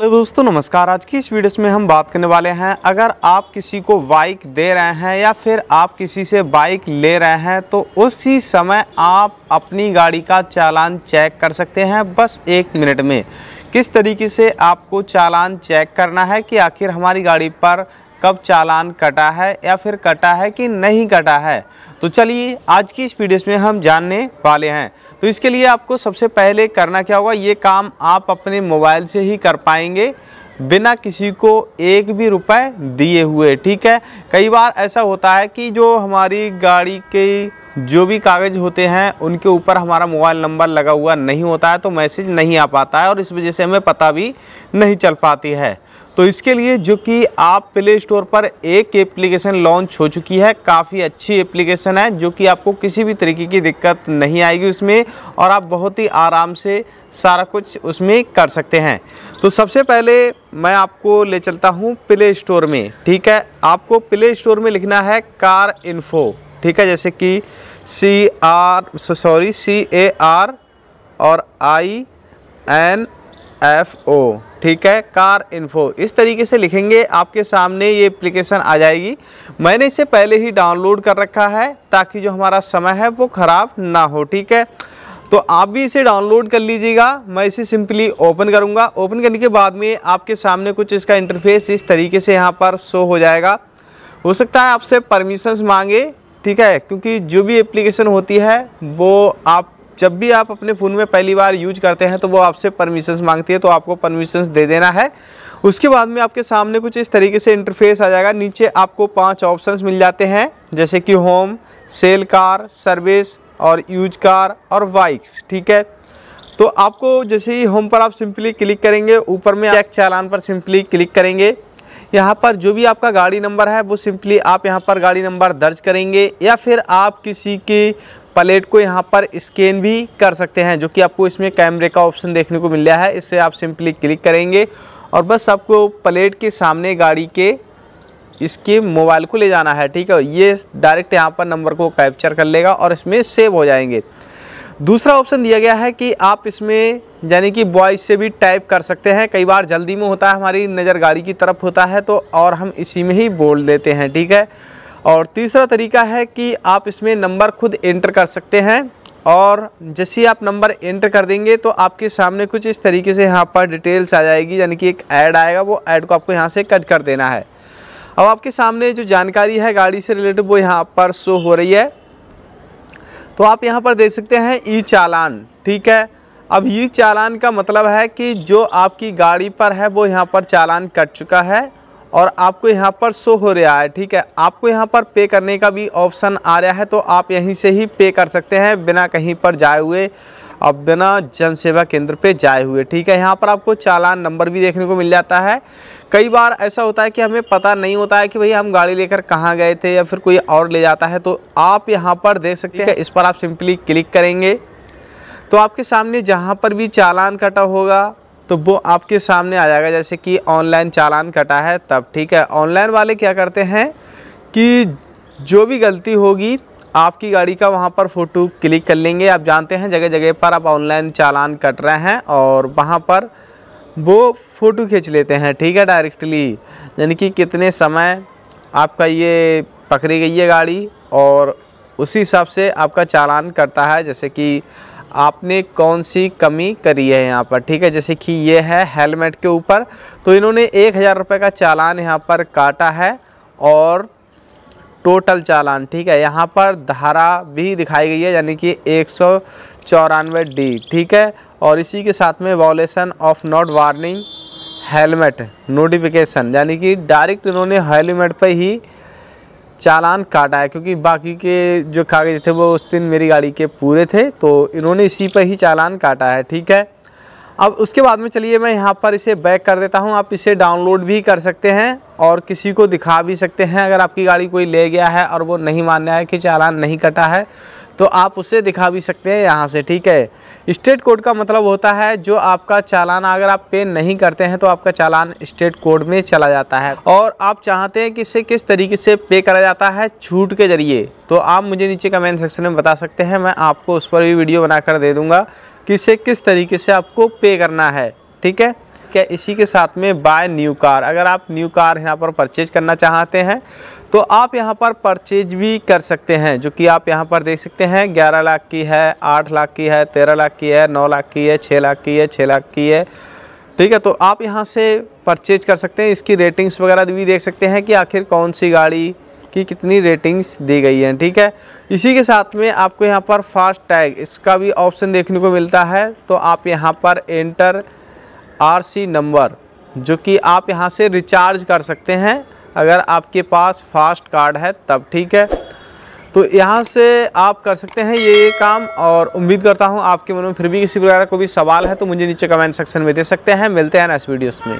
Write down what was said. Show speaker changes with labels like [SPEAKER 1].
[SPEAKER 1] hello दोस्तों नमस्कार आज की इस वीडियो में हम बात करने वाले हैं अगर आप किसी को बाइक दे रहे हैं या फिर आप किसी से बाइक ले रहे हैं तो उसी समय आप अपनी गाड़ी का चालान चेक कर सकते हैं बस एक मिनट में किस तरीके से आपको चालान चेक करना है कि आखिर हमारी गाड़ी पर कब चालान कटा है या फिर कटा है कि नहीं कटा है तो चलिए आज की इस वीडियो में हम जानने वाले हैं तो इसके लिए आपको सबसे पहले करना क्या होगा ये काम आप अपने मोबाइल से ही कर पाएंगे बिना किसी को एक भी रुपए दिए हुए ठीक है कई बार ऐसा होता है कि जो हमारी गाड़ी के जो भी कागज़ होते हैं उनके ऊपर हमारा मोबाइल नंबर लगा हुआ नहीं होता है तो मैसेज नहीं आ पाता है और इस वजह से हमें पता भी नहीं चल पाती है तो इसके लिए जो कि आप प्ले स्टोर पर एक एप्लीकेशन लॉन्च हो चुकी है काफ़ी अच्छी एप्लीकेशन है जो कि आपको किसी भी तरीके की दिक्कत नहीं आएगी उसमें और आप बहुत ही आराम से सारा कुछ उसमें कर सकते हैं तो सबसे पहले मैं आपको ले चलता हूँ प्ले स्टोर में ठीक है आपको प्ले स्टोर में लिखना है कार इन्फो ठीक है जैसे कि C R sorry C A R और आई एन एफ ओ ठीक है कार इन्फो इस तरीके से लिखेंगे आपके सामने ये एप्लीकेशन आ जाएगी मैंने इसे पहले ही डाउनलोड कर रखा है ताकि जो हमारा समय है वो ख़राब ना हो ठीक है तो आप भी इसे डाउनलोड कर लीजिएगा मैं इसे सिंपली ओपन करूँगा ओपन करने के बाद में आपके सामने कुछ इसका इंटरफेस इस तरीके से यहाँ पर शो हो जाएगा हो सकता है आपसे परमिशंस मांगे ठीक है क्योंकि जो भी एप्लीकेशन होती है वो आप जब भी आप अपने फ़ोन में पहली बार यूज करते हैं तो वो आपसे परमिशंस मांगती है तो आपको परमिशंस दे देना है उसके बाद में आपके सामने कुछ इस तरीके से इंटरफेस आ जाएगा नीचे आपको पाँच ऑप्शन मिल जाते हैं जैसे कि होम सेल कार सर्विस और यूज कार और बाइक्स ठीक है तो आपको जैसे ही होम पर आप सिंपली क्लिक करेंगे ऊपर में चेक चालान पर सिंपली क्लिक करेंगे यहाँ पर जो भी आपका गाड़ी नंबर है वो सिंपली आप यहाँ पर गाड़ी नंबर दर्ज करेंगे या फिर आप किसी की प्लेट को यहाँ पर स्कैन भी कर सकते हैं जो कि आपको इसमें कैमरे का ऑप्शन देखने को मिल रहा है इससे आप सिंपली क्लिक करेंगे और बस आपको प्लेट के सामने गाड़ी के इसके मोबाइल को ले जाना है ठीक है ये डायरेक्ट यहाँ पर नंबर को कैप्चर कर लेगा और इसमें सेव हो जाएंगे दूसरा ऑप्शन दिया गया है कि आप इसमें यानी कि वॉइस से भी टाइप कर सकते हैं कई बार जल्दी में होता है हमारी नज़र गाड़ी की तरफ होता है तो और हम इसी में ही बोल देते हैं ठीक है और तीसरा तरीका है कि आप इसमें नंबर खुद एंटर कर सकते हैं और जैसे ही आप नंबर एंटर कर देंगे तो आपके सामने कुछ इस तरीके से यहाँ पर डिटेल्स आ जाएगी यानी कि एक ऐड आएगा वो ऐड को आपको यहाँ से कट कर देना है अब आपके सामने जो जानकारी है गाड़ी से रिलेटेड वो यहाँ पर शो हो रही है तो आप यहाँ पर देख सकते हैं ई चालान ठीक है अब ई चालान का मतलब है कि जो आपकी गाड़ी पर है वो यहाँ पर चालान कट चुका है और आपको यहाँ पर शो हो रहा है ठीक है आपको यहाँ पर पे करने का भी ऑप्शन आ रहा है तो आप यहीं से ही पे कर सकते हैं बिना कहीं पर जाए हुए और बिना जन सेवा केंद्र पे जाए हुए ठीक है यहाँ पर आपको चालान नंबर भी देखने को मिल जाता है कई बार ऐसा होता है कि हमें पता नहीं होता है कि भैया हम गाड़ी लेकर कहाँ गए थे या फिर कोई और ले जाता है तो आप यहाँ पर देख सकते हैं इस पर आप सिंपली क्लिक करेंगे तो आपके सामने जहाँ पर भी चालान कटा होगा तो वो आपके सामने आ जाएगा जैसे कि ऑनलाइन चालान कटा है तब ठीक है ऑनलाइन वाले क्या करते हैं कि जो भी गलती होगी आपकी गाड़ी का वहाँ पर फ़ोटो क्लिक कर लेंगे आप जानते हैं जगह जगह पर आप ऑनलाइन चालान कट रहे हैं और वहाँ पर वो फ़ोटो खींच लेते हैं ठीक है डायरेक्टली यानी कि कितने समय आपका ये पकड़ी गई है गाड़ी और उसी हिसाब से आपका चालान करता है जैसे कि आपने कौन सी कमी करी है यहाँ पर ठीक है जैसे कि ये है हेलमेट के ऊपर तो इन्होंने एक हज़ार रुपये का चालान यहाँ पर काटा है और टोटल चालान ठीक है यहाँ पर धारा भी दिखाई गई है यानी कि एक सौ चौरानवे डी ठीक है और इसी के साथ में violation of not warning helmet notification यानी कि डायरेक्ट इन्होंने हेलमेट पर ही चालान काटा है क्योंकि बाकी के जो कागज़ थे वो उस दिन मेरी गाड़ी के पूरे थे तो इन्होंने इसी पर ही चालान काटा है ठीक है अब उसके बाद में चलिए मैं यहाँ पर इसे बैक कर देता हूँ आप इसे डाउनलोड भी कर सकते हैं और किसी को दिखा भी सकते हैं अगर आपकी गाड़ी कोई ले गया है और वो नहीं मानना है कि चालान नहीं कटा है तो आप उसे दिखा भी सकते हैं यहाँ से ठीक है स्टेट कोड का मतलब होता है जो आपका चालान अगर आप पे नहीं करते हैं तो आपका चालान स्टेट कोड में चला जाता है और आप चाहते हैं कि इसे किस तरीके से पे करा जाता है छूट के जरिए तो आप मुझे नीचे कमेंट सेक्शन में बता सकते हैं मैं आपको उस पर भी वीडियो बनाकर दे दूँगा कि इसे किस तरीके से आपको पे करना है ठीक है क्या इसी के साथ में बाय न्यू कार अगर आप न्यू कार यहाँ पर परचेज करना चाहते हैं तो आप यहाँ पर परचेज भी कर सकते हैं जो कि आप यहाँ पर देख सकते हैं ग्यारह लाख की है आठ लाख की है तेरह लाख की है नौ लाख की है छः लाख की है छः लाख की है ठीक है तो आप यहाँ से परचेज कर सकते हैं इसकी रेटिंग्स वगैरह भी देख सकते हैं कि आखिर कौन सी गाड़ी की कितनी रेटिंग्स दी गई हैं ठीक है इसी के साथ में आपको यहाँ पर फास्ट टैग इसका भी ऑप्शन देखने को मिलता है तो आप यहाँ पर एंटर आरसी नंबर जो कि आप यहाँ से रिचार्ज कर सकते हैं अगर आपके पास फास्ट कार्ड है तब ठीक है तो यहाँ से आप कर सकते हैं ये ये काम और उम्मीद करता हूँ आपके मन में फिर भी किसी प्रकार का कोई सवाल है तो मुझे नीचे कमेंट सेक्शन में दे सकते हैं मिलते हैं नेक्स्ट वीडियोस में